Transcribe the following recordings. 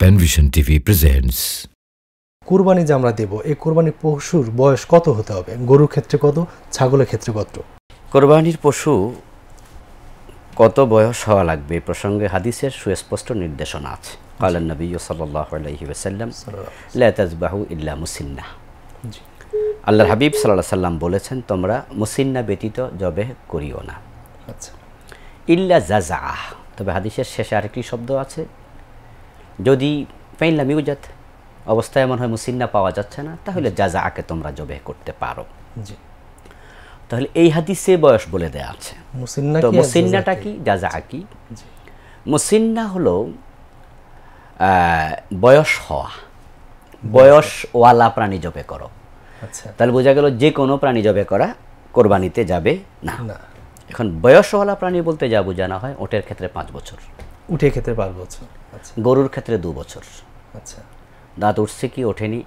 Panvision TV presents কুরবানি যে আমরা দেব এই কুরবানির পশুর বয়স কত হতে হবে গরুর ক্ষেত্রে কত ছাগলের ক্ষেত্রে কত কোরবানির পশু কত বয়স হওয়া লাগবে প্রসঙ্গে হাদিসের সুস্পষ্ট নির্দেশনা আছে কালান নবী সাল্লাহ আলহি ওসাল্লাম লাহু ইল্লা মুসিন্না আল্লাহর হাবিব সাল্লাহ সাল্লাম বলেছেন তোমরা মুসিন্না ব্যতীত জবে করিও না আচ্ছা ইল্লা জাজা তবে হাদিসের শেষে আরেকটি শব্দ আছে যদি ফাইনলাম ইউজাত অবস্থায় এমন হয় মুসিন্না পাওয়া যাচ্ছে না তাহলে যা যা আকে তোমরা জবে করতে পারো তাহলে এই হাদিসে বয়স বলে দেয়া আছে তো মুসিন্নাটা কি যা যা আকি মুসিন্না হলো বয়স হওয়া বয়স ওয়ালা প্রাণী জবে করো আচ্ছা। তাহলে বোঝা গেল যে কোনো প্রাণী জবে করা কোরবানিতে যাবে না এখন বয়সওয়ালা প্রাণী বলতে যা বোঝানো হয় ওটের ক্ষেত্রে পাঁচ বছর উঠে ক্ষেত্রে পাঁচ বছর আচ্ছা। গরুর ক্ষেত্রে দু বছর আচ্ছা দাঁত উঠছে কি ওঠেনি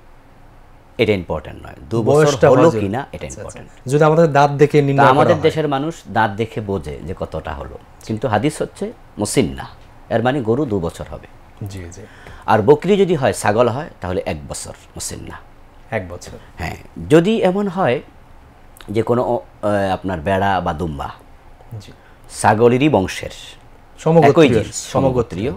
এটা ইম্পর্টেন্ট নয় দু বছর হলো কি না এটা ইম্পর্টেন্ট আচ্ছা, আচ্ছা। যদি আমাদের দাঁত দেখে আমাদের দেশের মানুষ দাঁত দেখে বোঝে যে কতটা হলো কিন্তু হাদিস হচ্ছে না এর মানে গরু দু বছর হবে জি জি আর বকরি যদি হয় ছাগল হয় তাহলে এক বছর না এক বছর হ্যাঁ যদি এমন হয় যে কোনো আপনার বেড়া বা দুম্বা ছাগলেরই বংশের সমগোত্রীয় সমগোত্রীয়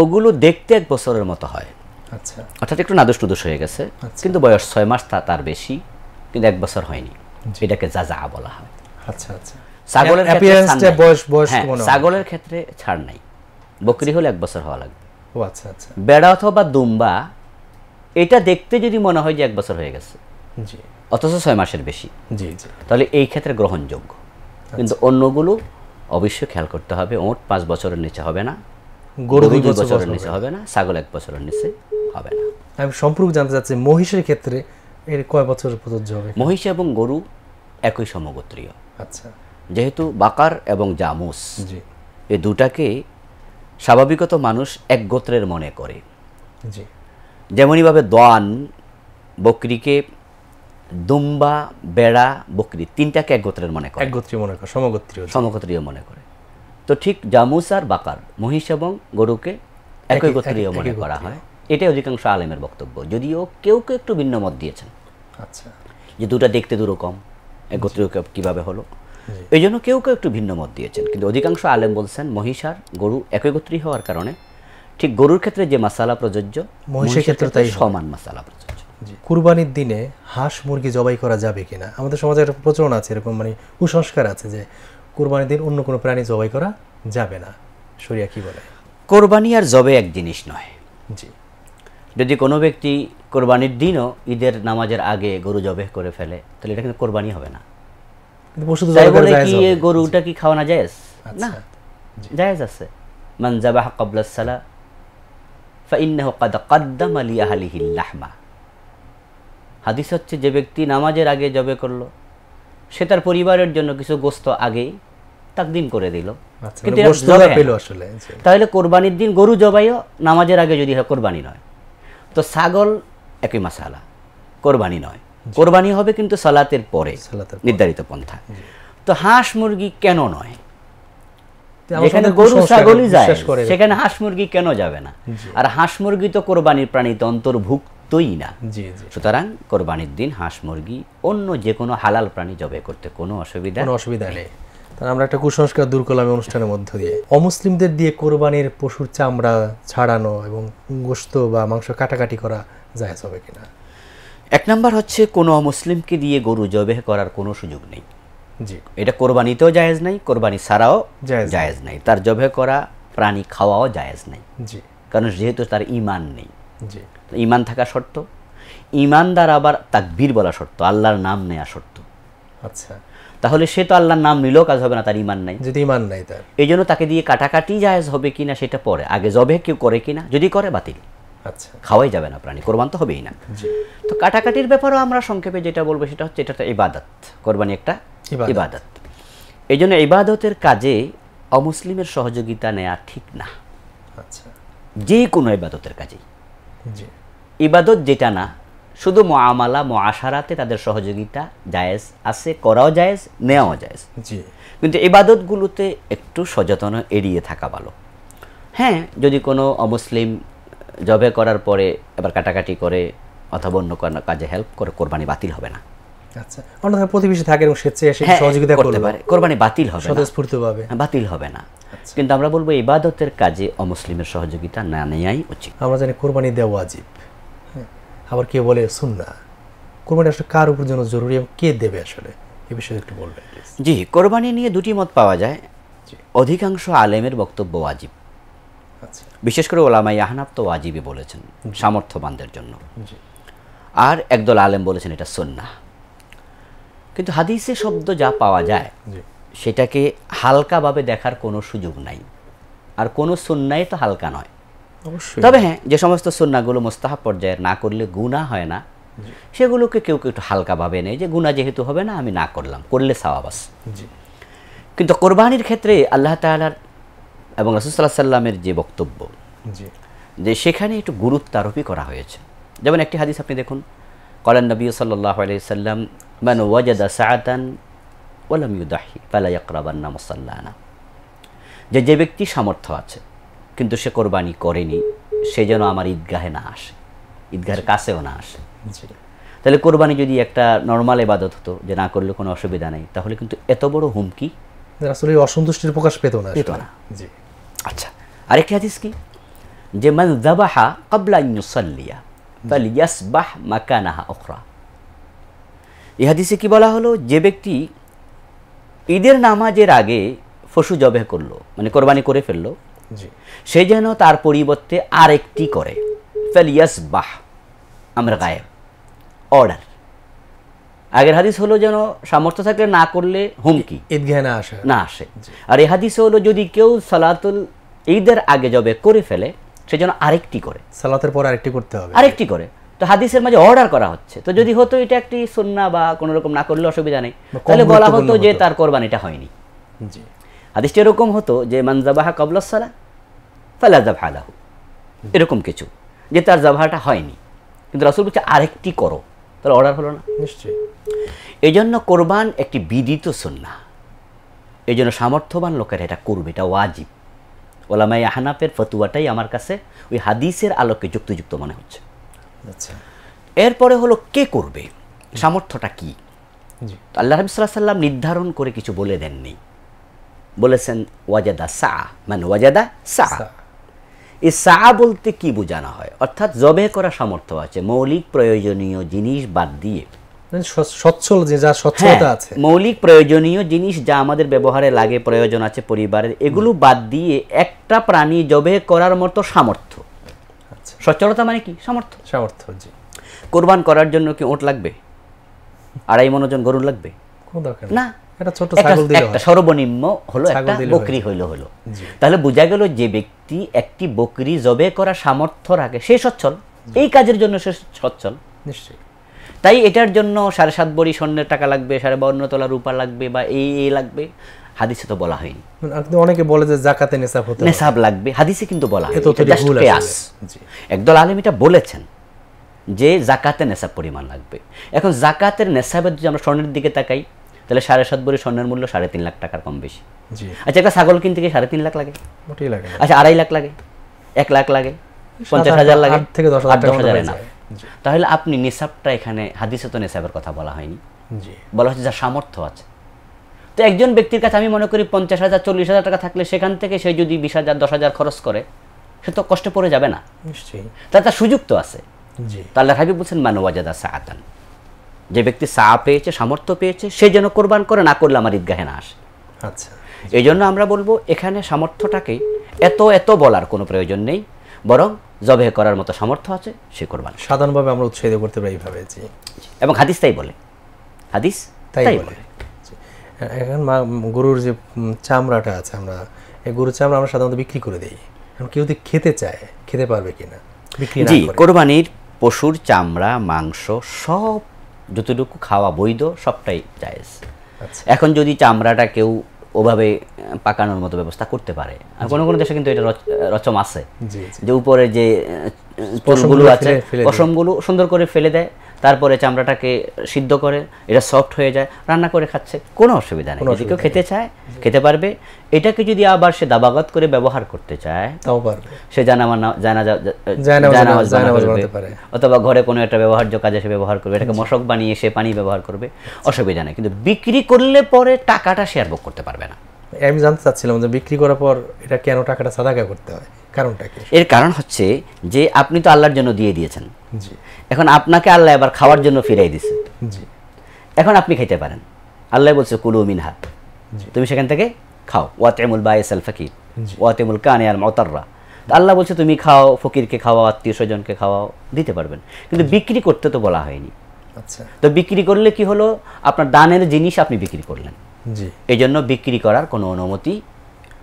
ওগুলো দেখতে এক বছরের মতো হয় আচ্ছা অর্থাৎ একটু নাদুস টুদুস হয়ে গেছে আচ্ছা। কিন্তু বয়স ছয় মাস তা তার বেশি কিন্তু এক বছর হয়নি এটাকে যা যা বলা হয় আচ্ছা আচ্ছা হ্যাঁ, ছাগলের ক্ষেত্রে ছাড় নাই বকরি হলে এক বছর হওয়া লাগবে আচ্ছা, আচ্ছা। বেড়া অথবা দুম্বা এটা দেখতে যদি মনে হয় যে এক বছর হয়ে গেছে অথচ ছয় মাসের বেশি তাহলে এই ক্ষেত্রে গ্রহণযোগ্য কিন্তু অন্যগুলো অবশ্যই খেয়াল করতে হবে ওট পাঁচ বছরের নিচে হবে না গরু দুই বছরের নিচে হবে না ছাগল এক বছরের নিচে হবে না আমি সম্পূর্ণ জানতে চাচ্ছি মহিষের ক্ষেত্রে এর কয় বছর প্রযোজ্য হবে মহিষ এবং গরু একই সমগোত্রীয় আচ্ছা যেহেতু বাকার এবং জামুস এ দুটাকে স্বাভাবিকত মানুষ এক গোত্রের মনে করে যেমনইভাবে দোয়ান বকরিকে দুম্বা বেড়া বকরি তিনটাকে এক গোত্রের মনে করে এক গোত্রীয় মনে করে সমগোত্রীয় সমগোত্রীয় মনে করে তো ঠিক জামুস আর বাকার মহিষ এবং গরুকে একই গোত্রীয় মনে করা হয় এটাই অধিকাংশ আলেমের বক্তব্য যদিও কেউ কেউ একটু ভিন্ন মত দিয়েছেন আচ্ছা যে দুটা দেখতে দুরকম গোত্রীয় কীভাবে হলো এই জন্য কেউ কেউ একটু ভিন্ন মত দিয়েছেন কিন্তু অধিকাংশ আলেম বলছেন মহিষ আর গরু একই গোত্রী হওয়ার কারণে ঠিক গরুর ক্ষেত্রে যে মাসালা প্রযোজ্য মহিষের ক্ষেত্রে তাই সমান মশালা প্রযোজ্য কুরবানির দিনে হাঁস মুরগি জবাই করা যাবে কিনা আমাদের সমাজে একটা প্রচলন আছে এরকম মানে কুসংস্কার আছে যে কোরবানিদের অন্য কোনো প্রাণী জবাই করা যাবে না শরিয়া কি বলে কোরবানি আর জবে এক জিনিস নয় জি যদি কোনো ব্যক্তি কোরবানির দিনও ঈদের নামাজের আগে গরু জবে করে ফেলে তাহলে এটা কিন্তু কোরবানি হবে না গরুটা কি খাওয়ানো জায়েজ আচ্ছা। না জায়েজ আছে মান জাবাহ কবলা হাদিস হচ্ছে যে ব্যক্তি নামাজের আগে জবে করলো সে তার পরিবারের জন্য কিছু গোস্ত আগেই তাকদিম করে দিল আচ্ছা, মানে তাহলে কোরবানির দিন গরু জবাইও নামাজের আগে যদি হয় কোরবানি নয় তো ছাগল একই মাসালা কোরবানি নয় কোরবানি হবে কিন্তু সালাতের পরে নির্ধারিত পন্থা তো হাঁস মুরগি কেন নয় যেখানে গরু ছাগলই যায় সেখানে হাঁস মুরগি কেন যাবে না আর হাঁস মুরগি তো কোরবানির প্রাণীতে অন্তর্ভুক্তই না সুতরাং কোরবানির দিন হাঁস মুরগি অন্য যে কোনো হালাল প্রাণী জবে করতে কোনো অসুবিধা অসুবিধা নেই আমরা একটা কুসংস্কার দূর করলাম অনুষ্ঠানের মধ্য দিয়ে অমুসলিমদের দিয়ে কোরবানির পশুর চামড়া ছাড়ানো এবং গোস্ত বা মাংস কাটাকাটি করা যায় হবে কিনা এক নাম্বার হচ্ছে কোনো অমুসলিমকে দিয়ে গরু জবেহ করার কোনো সুযোগ নেই জি এটা কোরবানিতেও জায়েজ নাই কোরবানি ছাড়াও জায়েজ নাই তার জবে করা প্রাণী খাওয়াও জায়েজ নাই জি কারণ যেহেতু তার ইমান নেই জি ইমান থাকা শর্ত ইমানদার আবার তাকবীর বলা শর্ত আল্লাহর নাম নেয়া শর্ত আচ্ছা তাহলে সে তো আল্লাহর নাম নিলেও কাজ হবে না তার ইমান নাই যদি ইমান নাই তার এই জন্য তাকে দিয়ে কাটাকাটি জায়জ হবে কিনা সেটা পরে আগে জবে কেউ করে কিনা যদি করে বাতিল আচ্ছা খাওয়াই যাবে না প্রাণী কোরবান তো হবেই না তো কাটাকাটির ব্যাপারেও আমরা সংক্ষেপে যেটা বলবো সেটা হচ্ছে এটা ইবাদত কোরবানি একটা ইবাদত এই জন্য ইবাদতের কাজে অমুসলিমের সহযোগিতা নেয়া ঠিক না আচ্ছা যে কোনো ইবাদতের কাজেই ইবাদত যেটা না শুধু মোয়ামালা মোয়াশারাতে তাদের সহযোগিতা জায়েজ আছে করাও জায়েজ নেওয়াও জায়েজ জি কিন্তু ইবাদতগুলোতে একটু সচেতন এড়িয়ে থাকা ভালো হ্যাঁ যদি কোনো অমুসলিম জবে করার পরে এবার কাটাকাটি করে অথবা অন্য কোনো কাজে হেল্প করে কোরবানি বাতিল হবে না আচ্ছা প্রতিবেশী থাকে এবং স্বেচ্ছায় এসে হ্যাঁ, সহযোগিতা করতে পারে কোরবানি বাতিল হবে স্বতঃস্ফূর্তভাবে হ্যাঁ, বাতিল হবে না আচ্ছা। কিন্তু আমরা বলবো ইবাদতের কাজে অমুসলিমের সহযোগিতা না নেওয়াই উচিত আমরা জানি কোরবানি দেওয়া উচিত আবার কে বলে সুন্না কোরবানি আসলে কার উপর জন্য জরুরি এবং কে দেবে আসলে এ বিষয়ে একটু বলবেন জি কোরবানি নিয়ে দুটি মত পাওয়া যায় অধিকাংশ আলেমের বক্তব্য ওয়াজিব আচ্ছা। বিশেষ করে ওলামাই আহনাব তো ওয়াজিবই বলেছেন সামর্থ্যবানদের জন্য আর একদল আলেম বলেছেন এটা সন্না কিন্তু হাদিসে শব্দ যা পাওয়া যায় সেটাকে হালকাভাবে দেখার কোনো সুযোগ নাই আর কোনো সন্ন্যায় তো হালকা নয় তবে হ্যাঁ যে সমস্ত সুন্নাগুলো মোস্তাহাব পর্যায়ের না করলে গুণা হয় না সেগুলোকে কেউ কেউ একটু হালকাভাবে নেয় যে গুণা যেহেতু হবে না আমি না করলাম করলে সাওয়াবাস কিন্তু কোরবানির ক্ষেত্রে আল্লাহ তালার এবং রসুল্লাহ সাল্লামের যে বক্তব্য যে সেখানে একটু গুরুত্ব আরোপই করা হয়েছে যেমন একটি হাদিস আপনি দেখুন কলান নবী সাল্লাহ আলাইসাল্লাম মান ওয়াজাদা সাআতান ওলাম ইউদাহি ফালা যে যে ব্যক্তি সামর্থ্য আছে কিন্তু সে কোরবানি করেনি সে যেন আমার ঈদগাহে না আসে ঈদগাহের কাছেও না আসে তাহলে কোরবানি যদি একটা নর্মাল এবাদত হতো যে না করলে কোনো অসুবিধা নেই তাহলে কিন্তু এত বড় হুমকি আসলে অসন্তুষ্টির প্রকাশ পেত না পেত না জি আচ্ছা আরেকটি হাদিস কি যে মান জাবাহা কাবলা ইউসাল্লিয়া ফাল ইয়াসবাহ মাকানাহা উখরা এই হাদিসে কি বলা হলো যে ব্যক্তি ঈদের নামাজের আগে পশু জবে করলো মানে কোরবানি করে ফেললো সে যেন তার পরিবর্তে আরেকটি করে ফেলিয়াস বাহ আমরা গায়েব অর্ডার আগের হাদিস হলো যেন সামর্থ্য থাকলে না করলে হুমকি ঈদগাহে না আসে না আসে আর এ হাদিস হলো যদি কেউ সালাতুল ঈদের আগে যবে করে ফেলে সে যেন আরেকটি করে সালাতের পর আরেকটি করতে হবে আরেকটি করে তো হাদিসের মাঝে অর্ডার করা হচ্ছে তো যদি হতো এটা একটি সন্না বা কোনো রকম না করলে অসুবিধা নেই তাহলে বলা হতো যে তার কোরবানিটা হয়নি জি হাদিসটি এরকম হতো যে মানজাবাহা কবলাসালা ফালা জাবাহালাহু এরকম কিছু যে তার জাবাহাটা হয়নি কিন্তু রাসুল বলছে আরেকটি করো তাহলে অর্ডার হলো না নিশ্চয়ই এই জন্য কোরবান একটি বিদিত সন্না এই জন্য সামর্থ্যবান লোকেরা এটা করবে এটা ওয়াজিব ওলামাই আহনাফের ফতুয়াটাই আমার কাছে ওই হাদিসের আলোকে যুক্তিযুক্ত মনে হচ্ছে আচ্ছা এরপরে হলো কে করবে সামর্থ্যটা কী আল্লাহ রবিসাল্লাহ সাল্লাম নির্ধারণ করে কিছু বলে দেননি বলেছেন ওয়াজাদা সা মানে ওয়াজাদা সা এই সা বলতে কি বোঝানো হয় অর্থাৎ জবে করা সামর্থ্য আছে মৌলিক প্রয়োজনীয় জিনিস বাদ দিয়ে মানে, সচ্ছল যে যা সচ্ছলতা হ্যাঁ, আছে মৌলিক প্রয়োজনীয় জিনিস যা আমাদের ব্যবহারে লাগে প্রয়োজন আছে পরিবারের এগুলো বাদ দিয়ে একটা প্রাণী জবে করার মতো সামর্থ্য আচ্ছা। সচ্ছলতা মানে কি সামর্থ্য সামর্থ্য কোরবান করার জন্য কি ওট লাগবে আড়াই মনোজন গরু লাগবে না একটা ছোট ছাগল দিলে একটা সর্বনিম্ন হলো একটা বকরি হইলো হলো তাহলে বোঝা গেল যে ব্যক্তি একটি বকরি জবে করা সামর্থ্য রাখে সে সচ্ছল এই কাজের জন্য সে সচ্ছল নিশ্চয়ই তাই এটার জন্য সাড়ে সাত বড়ি স্বর্ণের টাকা লাগবে সাড়ে বর্ণ তোলা রূপা লাগবে বা এই এই লাগবে হাদিসে তো বলা হয়নি মানে অনেকে বলে যে জাকাতে নেশাব হতে নেশাব লাগবে হাদিসে কিন্তু বলা একদল আলম এটা বলেছেন যে জাকাতে নেশাব পরিমাণ লাগবে এখন জাকাতের নেশাবের যদি আমরা স্বর্ণের দিকে তাকাই তাহলে সাড়ে সাত বড়ি স্বর্ণের মূল্য সাড়ে তিন লাখ টাকার কম বেশি আচ্ছা একটা ছাগল কিনতে গিয়ে সাড়ে তিন লাখ লাগে আচ্ছা আড়াই লাখ লাগে এক লাখ লাগে পঞ্চাশ হাজার লাগে থেকে দশ হাজার না তাহলে আপনি নিসাবটা এখানে হাদিসে তো নিসাবের কথা বলা হয়নি বলা হচ্ছে যার সামর্থ্য আছে তো একজন ব্যক্তির কাছে আমি মনে করি পঞ্চাশ হাজার চল্লিশ হাজার টাকা থাকলে সেখান থেকে সে যদি বিশ হাজার দশ হাজার খরচ করে সে তো কষ্টে পড়ে যাবে না নিশ্চয়ই তার সুযোগ তো আছে জি তো আল্লাহ হাবিব বলছেন মানওয়াজাদা সাহাতান যে ব্যক্তি সা পেয়েছে সামর্থ্য পেয়েছে সে যেন কোরবান করে না করলে আমার ঈদগাহে না আসে আচ্ছা, আচ্ছা। এই জন্য আমরা বলবো এখানে সামর্থ্যটাকে এত এত বলার কোনো প্রয়োজন নেই বরং জবে করার মতো সামর্থ্য আছে সে কোরবান সাধারণভাবে আমরা উৎসাহিত করতে পারি এইভাবে জি এবং হাদিস তাই বলে হাদিস তাই বলে এখন গরুর যে চামড়াটা আছে আমরা এই গরুর চামড়া আমরা সাধারণত বিক্রি করে দিই এখন কেউ যদি খেতে চায় খেতে পারবে কিনা জি কোরবানির পশুর চামড়া মাংস সব যতটুকু খাওয়া বৈধ সবটাই জায়েজ আচ্ছা। এখন যদি চামড়াটা কেউ ওভাবে পাকানোর মতো ব্যবস্থা করতে পারে আর কোনো কোনো দেশে কিন্তু এটা রচম আছে যে উপরে যে পশমগুলো আছে পশমগুলো সুন্দর করে ফেলে দেয় তারপরে চামড়াটাকে সিদ্ধ করে এটা সফট হয়ে যায় রান্না করে খাচ্ছে কোনো অসুবিধা নেই যদি কেউ খেতে চায় খেতে পারবে এটাকে যদি আবার সে দাবাগত করে ব্যবহার করতে চায় তাও পারবে সে জানামা জানা অথবা ঘরে কোনো একটা ব্যবহার্য কাজে সে ব্যবহার করবে এটাকে মশক বানিয়ে সে পানি ব্যবহার করবে অসুবিধা নেই কিন্তু বিক্রি করলে পরে টাকাটা শেয়ার বুক করতে পারবে না আমি জানতে চাচ্ছিলাম যে বিক্রি করার পর এটা কেন টাকাটা সাদাকা করতে হয় কারণটা কি এর কারণ হচ্ছে যে আপনি তো আল্লাহর জন্য দিয়ে দিয়েছেন এখন আপনাকে আল্লাহ এবার খাওয়ার জন্য ফিরাই দিছে এখন আপনি খেতে পারেন আল্লাহ বলছে কুলু মিনহা তুমি সেখান থেকে খাও ওয়াতেমুল বাই এসাল ফকির ওয়াতেমুল কানে আল মতাররা আল্লাহ বলছে তুমি খাও ফকিরকে খাওয়াও আত্মীয় স্বজনকে খাওয়াও দিতে পারবেন কিন্তু বিক্রি করতে তো বলা হয়নি আচ্ছা তো বিক্রি করলে কি হলো আপনার দানের জিনিস আপনি বিক্রি করলেন এই জন্য বিক্রি করার কোনো অনুমতি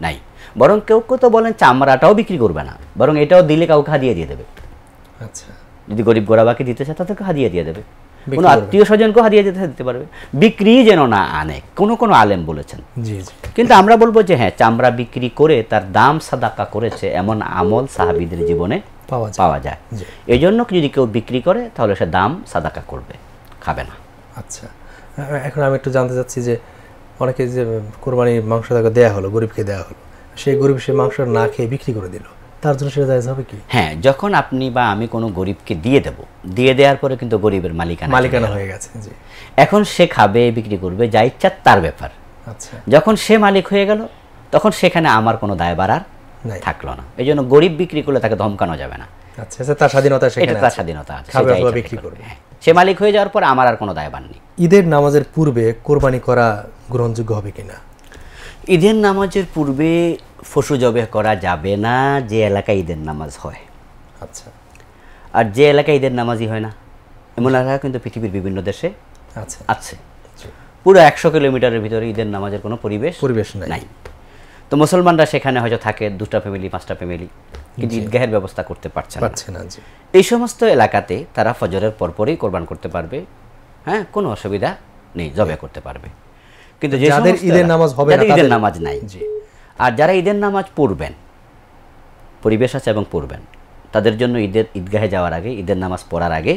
নাই বরং কেউ কেউ তো বলেন চামড়াটাও বিক্রি করবে না বরং এটাও দিলে কাউকে হাদিয়ে দিয়ে দেবে আচ্ছা যদি গরিব গোড়াবাকে দিতে চায় তাদেরকে হারিয়ে দিয়ে দেবে কোনো আত্মীয় স্বজনকেও হারিয়ে যেতে দিতে পারবে বিক্রি যেন না আনে কোনো কোনো আলেম বলেছেন কিন্তু আমরা বলবো যে হ্যাঁ চামড়া বিক্রি করে তার দাম সাদাকা করেছে এমন আমল সাহাবিদের জীবনে পাওয়া যায় এই জন্য যদি কেউ বিক্রি করে তাহলে সে দাম সাদাকা করবে খাবে না আচ্ছা এখন আমি একটু জানতে চাচ্ছি যে অনেকে যে কোরবানির মাংস দেওয়া হলো গরিবকে দেওয়া হলো সেই গরিব সে মাংস না খেয়ে বিক্রি করে দিল তার জন্য সেটা জায়জ হবে কি হ্যাঁ যখন আপনি বা আমি কোনো গরিবকে দিয়ে দেব দিয়ে দেওয়ার পরে কিন্তু গরিবের মালিকানা মালিকানা হয়ে গেছে জি এখন সে খাবে বিক্রি করবে যা ইচ্ছা তার ব্যাপার আচ্ছা যখন সে মালিক হয়ে গেল তখন সেখানে আমার কোনো দায়বার আর থাকলো না এই জন্য গরিব বিক্রি করলে তাকে ধমকানো যাবে না আচ্ছা তার স্বাধীনতা সেখানে তার স্বাধীনতা আছে বিক্রি করবে হ্যাঁ, সে মালিক হয়ে যাওয়ার পর আমার আর কোনো দায়বার নেই ঈদের নামাজের পূর্বে কোরবানি করা গ্রহণযোগ্য হবে কিনা ঈদের নামাজের পূর্বে ফসু জবে করা যাবে না যে এলাকায় ঈদের নামাজ হয় আচ্ছা আর যে এলাকায় ঈদের নামাজই হয় না এমন এলাকা কিন্তু পৃথিবীর বিভিন্ন দেশে আচ্ছা আছে পুরো একশো কিলোমিটারের ভিতরে ঈদের নামাজের কোনো পরিবেশ পরিবেশ নাই তো মুসলমানরা সেখানে হয়তো থাকে দুটা ফ্যামিলি পাঁচটা ফ্যামিলি কিন্তু ঈদগাহের ব্যবস্থা করতে পারছে না এই সমস্ত এলাকাতে তারা ফজরের পরপরই কোরবান করতে পারবে হ্যাঁ কোনো অসুবিধা নেই জবে করতে পারবে কিন্তু যাদের ঈদের নামাজ হবে না ঈদের নামাজ নাই আর যারা ঈদের নামাজ পড়বেন পরিবেশ আছে এবং পড়বেন তাদের জন্য ঈদের ঈদগাহে যাওয়ার আগে ঈদের নামাজ পড়ার আগে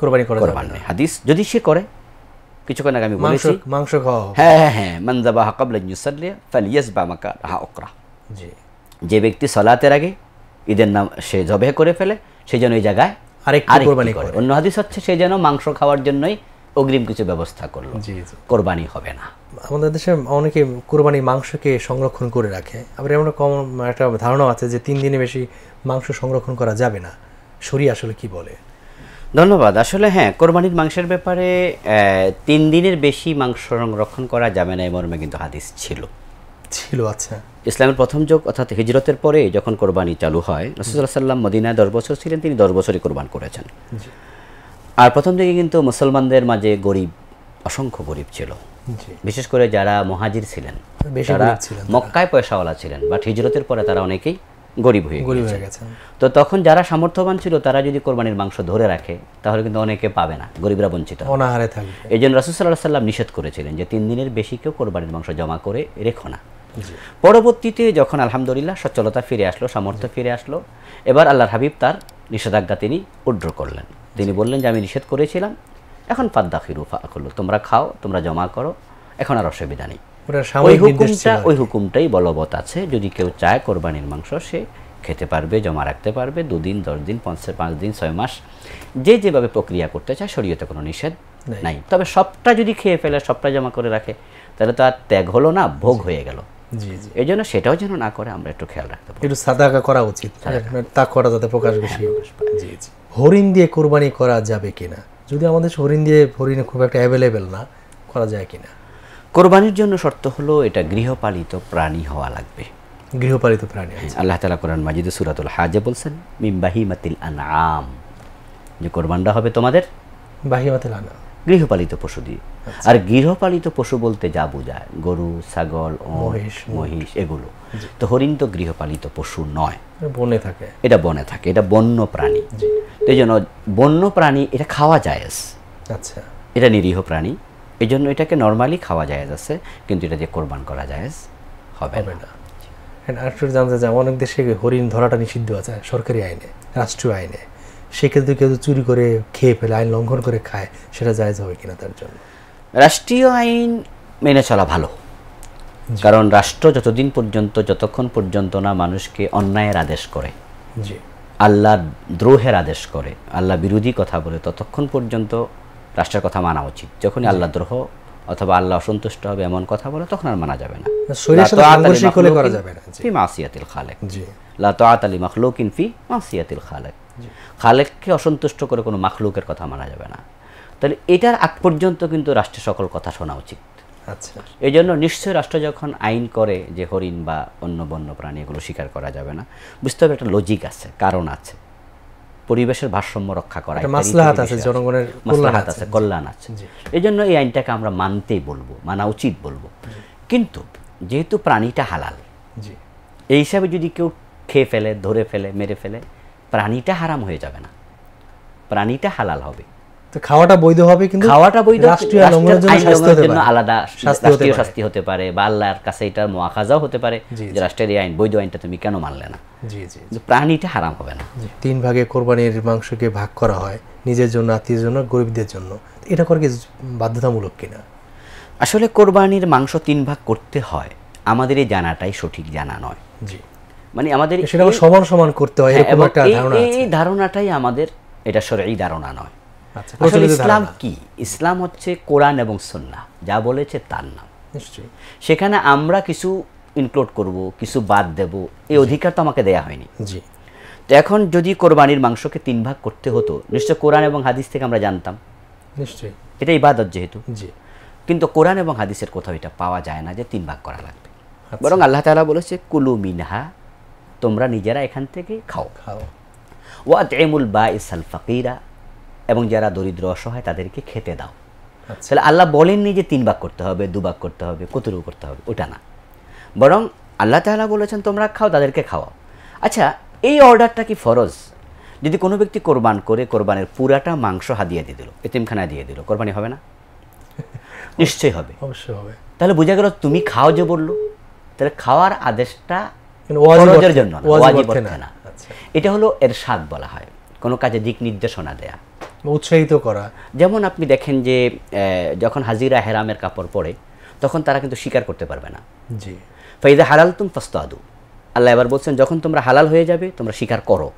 কোরবানি করা কোরবানি হাদিস যদি সে করে কিছুক্ষণ আগে আমি বলেছি মাংস খাওয়া হ্যাঁ হ্যাঁ হ্যাঁ যাবা হাকাবলা ইউসাল্লিয়া ফালিয়াস বা মাকা হা ওকরা জি যে ব্যক্তি সলাতের আগে ঈদের নাম সে জবে করে ফেলে সে যেন এই জায়গায় আরেক কোরবানি করে অন্য হাদিস হচ্ছে সে যেন মাংস খাওয়ার জন্যই অগ্রিম কিছু ব্যবস্থা করলো কোরবানি হবে না আমাদের দেশে অনেকে কোরবানি মাংসকে সংরক্ষণ করে রাখে আবার এমন কম একটা ধারণা আছে যে তিন দিনে বেশি মাংস সংরক্ষণ করা যাবে না শরীর আসলে কি বলে ধন্যবাদ আসলে হ্যাঁ কোরবানির মাংসের ব্যাপারে তিন দিনের বেশি মাংস সংরক্ষণ করা যাবে না এই মর্মে কিন্তু হাদিস ছিল ছিল আচ্ছা ইসলামের প্রথম যুগ অর্থাৎ হিজরতের পরে যখন কোরবানি চালু হয় রসুল্লাহ সাল্লাম মদিনায় দশ বছর ছিলেন তিনি দশ বছরই কোরবান করেছেন আর প্রথম থেকে কিন্তু মুসলমানদের মাঝে গরিব অসংখ্য গরিব ছিল বিশেষ করে যারা মহাজির ছিলেন মক্কায় পয়সাওয়ালা ছিলেন বাট হিজরতের পরে তারা অনেকেই গরিব হয়ে গেছে তো তখন যারা সামর্থ্যবান ছিল তারা যদি কোরবানির মাংস ধরে রাখে তাহলে কিন্তু অনেকে পাবে না গরিবরা বঞ্চিত এই জন্য রাসুসাল্লাহ সাল্লাম নিষেধ করেছিলেন যে তিন দিনের বেশি কেউ কোরবানির মাংস জমা করে রেখো না পরবর্তীতে যখন আলহামদুলিল্লাহ সচ্ছলতা ফিরে আসলো সামর্থ্য ফিরে আসলো এবার আল্লাহর হাবিব তার নিষেধাজ্ঞা তিনি উড্র করলেন তিনি বললেন যে আমি নিষেধ করেছিলাম এখন পাদ্দা ফাদ্দাখিরু করলো তোমরা খাও তোমরা জমা করো এখন আর অসুবিধা নেই ওই হুকুমটা ওই হুকুমটাই বলবৎ আছে যদি কেউ চায় কোরবানির মাংস সে খেতে পারবে জমা রাখতে পারবে দুদিন দশ দিন পাঁচ পাঁচ দিন ছয় মাস যে যেভাবে প্রক্রিয়া করতে চায় শরীয়তে কোনো নিষেধ নাই তবে সবটা যদি খেয়ে ফেলে সবটা জমা করে রাখে তাহলে তো আর ত্যাগ হলো না ভোগ হয়ে গেল এই জন্য সেটাও যেন না করে আমরা একটু খেয়াল রাখতে পারি একটু সাদাকা করা উচিত মানে তা করা যাতে প্রকাশ বেশি হ্যাঁ, জি জি হরিণ দিয়ে কোরবানি করা যাবে কিনা যদি আমাদের হরিণ দিয়ে হরিণ খুব একটা অ্যাভেলেবেল না করা যায় কিনা কোরবানির জন্য শর্ত হলো এটা গৃহপালিত প্রাণী হওয়া লাগবে গৃহপালিত প্রাণী হ্যাঁ, আল্লাহ তালা কোরআন মাজিদ সুরাতুল হাজে বলছেন মাতিল আনাম যে কোরবানটা হবে তোমাদের বাহিমাতিল আনাম গৃহপালিত পশু দিয়ে আচ্ছা। আর গৃহপালিত পশু বলতে যা বোঝায় গরু ছাগল মহিষ মহিষ এগুলো তো হরিণ তো গৃহপালিত পশু নয় বনে থাকে এটা বনে থাকে এটা বন্য প্রাণী এই জন্য বন্য প্রাণী এটা খাওয়া জায়েজ আচ্ছা এটা নিরীহ প্রাণী এই জন্য এটাকে নর্মালি খাওয়া যায় আছে কিন্তু এটা যে কোরবান করা জায়েজ হবে না হ্যাঁ, আর জানতে চাই অনেক দেশে হরিণ ধরাটা নিষিদ্ধ আছে সরকারি আইনে রাষ্ট্রীয় আইনে সেক্ষেত্রে কেউ চুরি করে খেয়ে ফেলে আইন লঙ্ঘন করে খায় সেটা জায়জ হবে কিনা তার জন্য রাষ্ট্রীয় আইন মেনে চলা ভালো কারণ রাষ্ট্র যতদিন পর্যন্ত যতক্ষণ পর্যন্ত না মানুষকে অন্যায়ের আদেশ করে জি আল্লাহ দ্রোহের আদেশ করে আল্লাহ বিরোধী কথা বলে ততক্ষণ পর্যন্ত রাষ্ট্রের কথা মানা উচিত যখনই আল্লাহ দ্রোহ অথবা আল্লাহ অসন্তুষ্ট হবে এমন কথা বলে তখন আর মানা যাবে না ফি মাসিয়াতিল খালেক খালেককে অসন্তুষ্ট করে কোনো মাখলুকের কথা মানা যাবে না তাহলে এটার আগ পর্যন্ত কিন্তু রাষ্ট্রের সকল কথা শোনা উচিত আচ্ছা এই জন্য নিশ্চয়ই রাষ্ট্র যখন আইন করে যে হরিণ বা অন্য বন্য প্রাণী এগুলো শিকার করা যাবে না বুঝতে হবে একটা লজিক আছে কারণ আছে পরিবেশের ভারসাম্য রক্ষা করা মাসলাহাত আছে জনগণের মাসলাহাত আছে কল্যাণ আছে এই জন্য এই আইনটাকে আমরা মানতেই বলবো মানা উচিত বলবো কিন্তু যেহেতু প্রাণীটা হালাল এই হিসাবে যদি কেউ খেয়ে ফেলে ধরে ফেলে মেরে ফেলে প্রাণীটা হারাম হয়ে যাবে না প্রাণীটা হালাল হবে তো খাওয়াটা বৈধ হবে কিন্তু খাওয়াটা বৈধ রাষ্ট্রীয় নোংরার জন্য শাস্তি হতে পারে আলাদা রাষ্ট্রীয় শাস্তি হতে পারে বা আল্লাহর কাছে এটা মুআখাজাও হতে পারে যে রাষ্ট্রের এই আইন বৈধ আইনটা তুমি কেন মানলে না জি জি প্রাণীটা হারাম হবে না তিন ভাগে কোরবানির মাংসকে ভাগ করা হয় নিজের জন্য আত্মীয়ের জন্য গরিবদের জন্য এটা করা কি বাধ্যতামূলক কিনা আসলে কোরবানির মাংস তিন ভাগ করতে হয় আমাদের এই জানাটাই সঠিক জানা নয় জি মানে আমাদের সেটা সমান সমান করতে হয় হ্যাঁ, এরকম একটা ধারণা আছে এই ধারণাটাই আমাদের এটা সরই ধারণা নয় আচ্ছা, আসলে ইসলাম কি ইসলাম হচ্ছে কোরআন এবং সন্না যা বলেছে তার নাম নিশ্চয়ই সেখানে আমরা কিছু ইনক্লুড করব কিছু বাদ দেব এই অধিকার তো আমাকে দেয়া হয়নি জি তো এখন যদি কোরবানির মাংসকে তিন ভাগ করতে হতো নিশ্চয় কোরআন এবং হাদিস থেকে আমরা জানতাম নিশ্চয়ই এটা ইবাদত যেহেতু জি কিন্তু কোরআন এবং হাদিসের কোথাও এটা পাওয়া যায় না যে তিন ভাগ করা লাগবে আচ্ছা। বরং আল্লাহ তালা বলেছে কুলু মিনহা তোমরা নিজেরা এখান থেকে খাও খাও ওয়া এমুল বা ইসাল ফাকিরা এবং যারা দরিদ্র অসহায় তাদেরকে খেতে দাও আচ্ছা। তাহলে আল্লাহ বলেননি যে তিন ভাগ করতে হবে দুবাগ করতে হবে কতটুকু করতে হবে ওটা না বরং আল্লাহ তাহলা বলেছেন তোমরা খাও তাদেরকে খাওয়াও আচ্ছা এই অর্ডারটা কি ফরজ যদি কোনো ব্যক্তি কোরবান করে কোরবানের পুরাটা মাংস হাদিয়ে দিয়ে দিল এতিমখানা দিয়ে দিল কোরবানি হবে না নিশ্চয়ই হবে অবশ্যই হবে তাহলে বোঝা গেল তুমি খাও যে বললো তাহলে খাওয়ার আদেশটা মানে জন্য না আচ্ছা। এটা হলো এর স্বাদ বলা হয় কোনো কাজে দিক নির্দেশনা দেয়া উৎসাহিত করা যেমন আপনি দেখেন যে যখন হাজিরা হেরামের কাপড় পরে তখন তারা কিন্তু স্বীকার করতে পারবে না জি ফাইদা হালাল তুম ফাস্তাদু আল্লাহ এবার বলছেন যখন তোমরা হালাল হয়ে যাবে তোমরা স্বীকার করো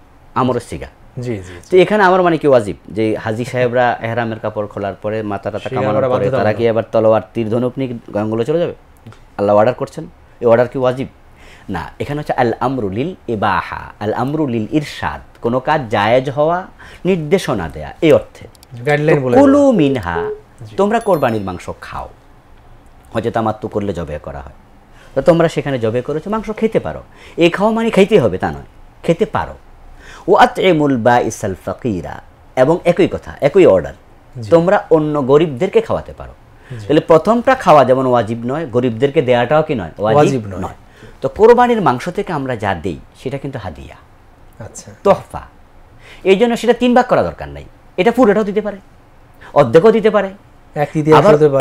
আমরের সিগা জি জি তো এখানে আমার মানে কি ওয়াজিব যে হাজি সাহেবরা এহরামের কাপড় খোলার পরে মাথা টাতা কামানোর পরে তারা কি আবার তলোয়ার তীর ধনুক নিয়ে গঙ্গলে চলে যাবে আল্লাহ অর্ডার করছেন এই অর্ডার কি ওয়াজিব না এখানে হচ্ছে আল আমরুলিল ইবাহা আল আমরুলিল ইরশাদ কোন কাজ জায়েজ হওয়া নির্দেশনা দেয়া এই অর্থে মিনহা তোমরা কোরবানির মাংস খাও হয়তো তামাত্তু করলে জবে করা হয় তো তোমরা সেখানে জবে করেছো মাংস খেতে পারো এ খাও মানে খেতে হবে তা নয় খেতে পারো ও মুল বা ইসাল ফকিরা এবং একই কথা একই অর্ডার তোমরা অন্য গরিবদেরকে খাওয়াতে পারো তাহলে প্রথমটা খাওয়া যেমন ওয়াজিব নয় গরিবদেরকে দেয়াটাও কি নয় ওয়াজিব নয় তো কোরবানির মাংস থেকে আমরা যা দিই সেটা কিন্তু হাদিয়া আচ্ছা তোহফা এই জন্য সেটা তিন ভাগ করা দরকার নাই এটা পুরোটাও দিতে পারে অর্ধেকও দিতে পারে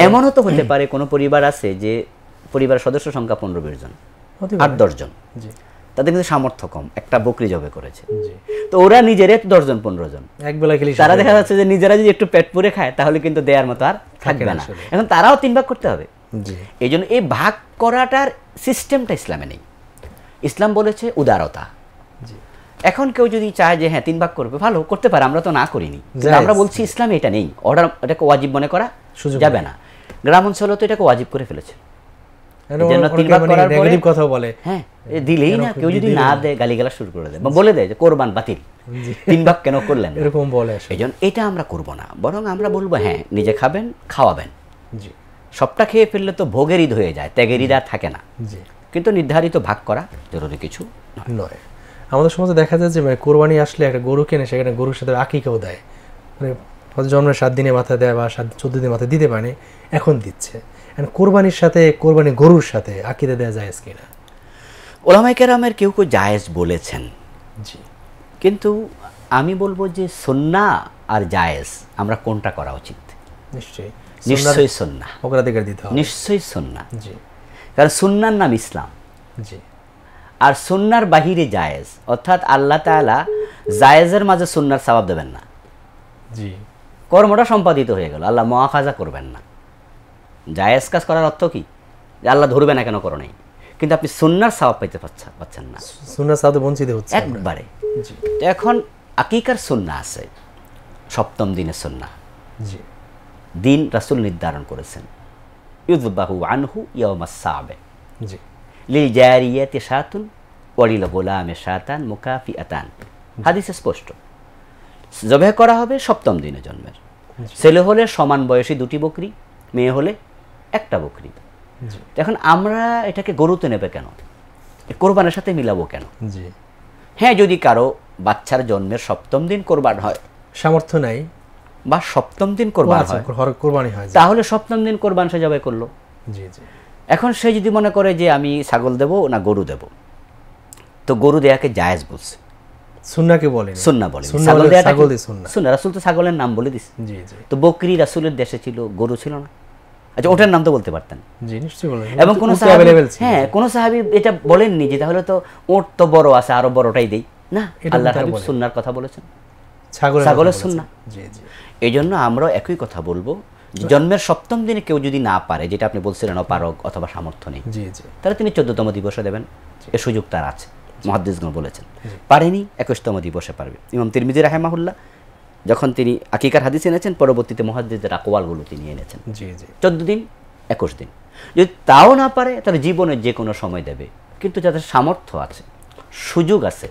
এমনও তো হতে পারে কোনো পরিবার আছে যে পরিবার সদস্য সংখ্যা পনেরো বিশ জন আট দশজন তাদের কিন্তু সামর্থ্য কম একটা বকরি জবে করেছে তো ওরা নিজের এক দশজন পনেরো জন খেলে তারা দেখা যাচ্ছে যে নিজেরা যদি একটু পেট পুরে খায় তাহলে কিন্তু দেওয়ার মতো আর থাকবে না এখন তারাও তিন ভাগ করতে হবে এই জন্য এই ভাগ করাটার সিস্টেমটা ইসলামে নেই ইসলাম বলেছে উদারতা এখন কেউ যদি চায় যে হ্যাঁ তিন ভাগ করবে ভালো করতে পারে আমরা তো না করিনি আমরা বলছি ইসলামে এটা নেই অর্ডার এটাকে ওয়াজিব মনে করা সুযোগ যাবে না গ্রাম অঞ্চলে তো এটাকে ওয়াজিব করে ফেলেছে মানে হ্যাঁ, এটা আমরা করব না বরং আমরা বলবো হ্যাঁ নিজে খাবেন খাওয়াবেন সবটা খেয়ে ফেললে তো ভোগের ঈদ হয়ে যায় ত্যাগের ঈদ আর থাকে না কিন্তু নির্ধারিত ভাগ করা জরুরি কিছু নয় আমাদের সমাজে দেখা যায় যে মানে কোরবানি আসলে একটা গরু কেনে সেখানে গরুর সাথে আকিকেও দেয় মানে হয়তো জন্মের সাত দিনে মাথা দেয় বা সাত চোদ্দ দিনে মাথায় দিতে পারে এখন দিচ্ছে এখন কোরবানির সাথে কোরবানি গরুর সাথে আকিদে দেওয়া যায় কিনা ওলামাই কেরামের কেউ কেউ জায়েজ বলেছেন জি কিন্তু আমি বলবো যে সন্না আর জায়েজ আমরা কোনটা করা উচিত নিশ্চয়ই নিশ্চয়ই সুন্না অগ্রাধিকার দিতে হবে নিশ্চয়ই সুন্না জি কারণ সুন্নার নাম ইসলাম জি আর সুন্নার বাহিরে জায়েজ অর্থাৎ আল্লাহ তালা জায়েজের মাঝে সুন্নার স্বভাব দেবেন না জি কর্মটা সম্পাদিত হয়ে গেল আল্লাহ মহাখাজা করবেন না জায়েজ কাজ করার অর্থ কি যে আল্লাহ ধরবে না কেন করো নেই কিন্তু আপনি সুন্নার স্বভাব পাইতে পাচ্ছেন না সুন্নার স্বভাবে বঞ্চিত হচ্ছে একবারে এখন আকিকার সুন্না আছে সপ্তম দিনে সুন্না জি দিন রাসুল নির্ধারণ করেছেন ইউদ্বাহু আনহু ইয়ামাসাবে জি লিল জারিয়াতে সাতুন ওয়ালিল গোলামে সাতান মুকাফি আতান হাদিসে স্পষ্ট জবে করা হবে সপ্তম দিনে জন্মের ছেলে হলে সমান বয়সী দুটি বকরি মেয়ে হলে একটা বকরি এখন আমরা এটাকে গরুতে নেবে কেন কোরবানের সাথে মিলাবো কেন হ্যাঁ যদি কারো বাচ্চার জন্মের সপ্তম দিন কোরবান হয় সামর্থ্য নাই বা সপ্তম দিন কোরবানি হয় কোরবানি হয় তাহলে সপ্তম দিন কোরবান সে জবাই করলো জি জি এখন সে যদি মনে করে যে আমি ছাগল দেব না গরু দেব তো গরু দেয়াকে জায়েজ বলছে সুন্নাকে বলে সুন্না বলে ছাগল দেয়া ছাগল সুন্না সুন্না রাসূল তো ছাগলের নাম বলে দিছে জি জি তো বকরি রাসূলের দেশে ছিল গরু ছিল না আচ্ছা ওটার নাম তো বলতে পারতেন জি নিশ্চয়ই বলেন এবং কোন সাহাবী হ্যাঁ কোন সাহাবী এটা বলেন নি যে তাহলে তো ওট তো বড় আছে আরো বড়টাই দেই না আল্লাহ হাবিব সুন্নার কথা বলেছেন ছাগলের সুন্না জি জি এই জন্য আমরাও একই কথা বলবো জন্মের সপ্তম দিনে কেউ যদি না পারে যেটা আপনি বলছিলেন অপারক অথবা সামর্থ্য নেই তাহলে তিনি চোদ্দতম দিবসে দেবেন এ সুযোগ তার আছে মহাদ্দিসগণ বলেছেন পারেনি একুশতম দিবসে পারবে ইমাম তিরমিজি রাহেমাহুল্লাহ যখন তিনি আকিকার হাদিস এনেছেন পরবর্তীতে মহাদ্দিসদের আকোয়ালগুলো তিনি এনেছেন চোদ্দ দিন একুশ দিন যদি তাও না পারে তাহলে জীবনের যে কোনো সময় দেবে কিন্তু যাদের সামর্থ্য আছে সুযোগ আছে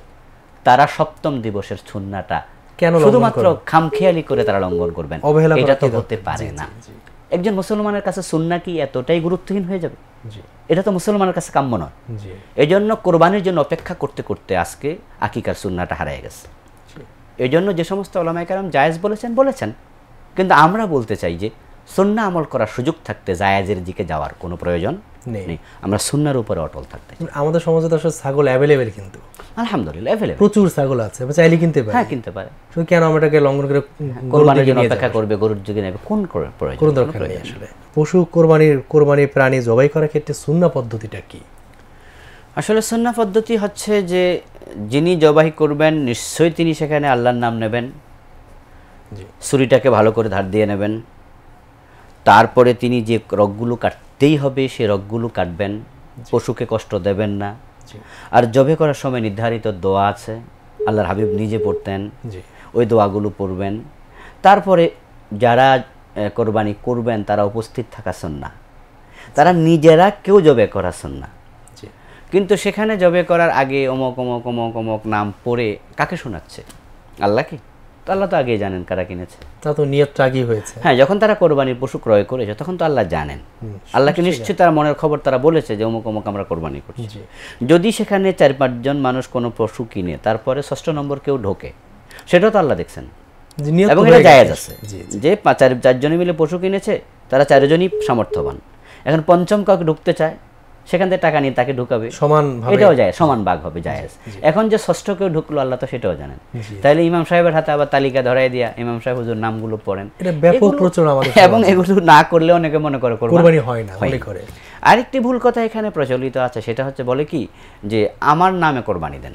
তারা সপ্তম দিবসের ছুন্নাটা কেন শুধুমাত্র খামখেয়ালি করে তারা লঙ্ঘন করবেন এটা তো হতে পারে না একজন মুসলমানের কাছে সুন্না কি এতটাই গুরুত্বহীন হয়ে যাবে এটা তো মুসলমানের কাছে কাম্য নয় এই জন্য কোরবানির জন্য অপেক্ষা করতে করতে আজকে আকিকার সুন্নাটা হারিয়ে গেছে এই জন্য যে সমস্ত ওলামাইকার জায়েজ বলেছেন বলেছেন কিন্তু আমরা বলতে চাই যে সন্না আমল করার সুযোগ থাকতে জায়াজের দিকে যাওয়ার কোনো প্রয়োজন নেই আমরা সুন্নার উপরে অটল থাকতে মানে আমাদের সমাজে তো আসলে ছাগল অ্যাভেলেবেল কিন্তু আলহামদুলিল্লাহ অ্যাভেলেবেল প্রচুর ছাগল আছে চাইলে কিনতে হ্যাঁ কিনতে পারে কেন আমরা এটাকে লঙ্ঘন করে হ্যাঁ, কোরবানির জন্য অপেক্ষা করবে গরুর যুগে নেবে কোন প্রয়োজন কোন দরকার নেই আসলে পশু কোরবানির কোরবানির প্রাণী জবাই করার ক্ষেত্রে সুন্না পদ্ধতিটা কি আসলে সুন্না পদ্ধতি হচ্ছে যে যিনি জবাই করবেন নিশ্চয়ই তিনি সেখানে আল্লাহর নাম নেবেন ছুরিটাকে ভালো করে ধার দিয়ে নেবেন তারপরে তিনি যে রোগগুলো কাট কাটতেই হবে সে রোগগুলো কাটবেন পশুকে কষ্ট দেবেন না আর জবে করার সময় নির্ধারিত দোয়া আছে আল্লাহর হাবিব নিজে পড়তেন ওই দোয়াগুলো পড়বেন তারপরে যারা কোরবানি করবেন তারা উপস্থিত থাকা না তারা নিজেরা কেউ জবে করা না কিন্তু সেখানে জবে করার আগে অমক অমক অমক অমক নাম পড়ে কাকে শোনাচ্ছে আল্লাহকে আল্লাহ তো আগেই জানেন কারা কিনেছে তা তো নিয়তটা আগেই হয়েছে হ্যাঁ যখন তারা কোরবানির পশু ক্রয় করেছে তখন তো আল্লাহ জানেন আল্লাহকে নিশ্চয়ই তার মনের খবর তারা বলেছে যে অমুক অমুক আমরা কোরবানি করছি যদি সেখানে চার পাঁচজন মানুষ কোনো পশু কিনে তারপরে ষষ্ঠ নম্বর কেউ ঢোকে সেটাও তো আল্লাহ দেখছেন এবং এটা জায়গা আছে যে চার চারজনে মিলে পশু কিনেছে তারা চারজনই সামর্থ্যবান এখন পঞ্চম কাউকে ঢুকতে চায় সেখান থেকে টাকা নিয়ে তাকে ঢুকাবে সমান এটাও যায় সমান বাঘ হবে জায়েজ এখন যে ষষ্ঠ কেউ ঢুকলো আল্লাহ তো সেটাও জানেন তাহলে ইমাম সাহেবের হাতে আবার তালিকা ধরাই দিয়া ইমাম সাহেব হুজুর নামগুলো পড়েন ব্যাপক প্রচুর আমাদের এবং এগুলো না করলে অনেকে মনে করে কোরবানি হয় না করে আরেকটি ভুল কথা এখানে প্রচলিত আছে সেটা হচ্ছে বলে কি যে আমার নামে কোরবানি দেন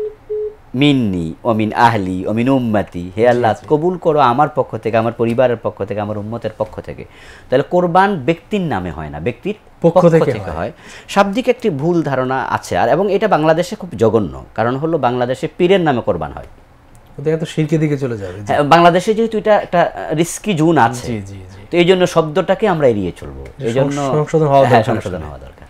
মিন্নি অমিন আহলি অমিন উম্মাতি হে আল্লাহ কবুল করো আমার পক্ষ থেকে আমার পরিবারের পক্ষ থেকে আমার উম্মতের পক্ষ থেকে তাহলে কোরবান ব্যক্তির নামে হয় না ব্যক্তির পক্ষ থেকে হয় শাব্দিক একটি ভুল ধারণা আছে আর এবং এটা বাংলাদেশে খুব জঘন্য কারণ হলো বাংলাদেশে পীরের নামে কোরবান হয় দিকে চলে যাবে হ্যাঁ, বাংলাদেশে যেহেতু এটা একটা রিস্কি জুন আছে তো এই জন্য শব্দটাকে আমরা এড়িয়ে চলবো এই জন্য সংশোধন হ্যাঁ, সংশোধন হওয়া দরকার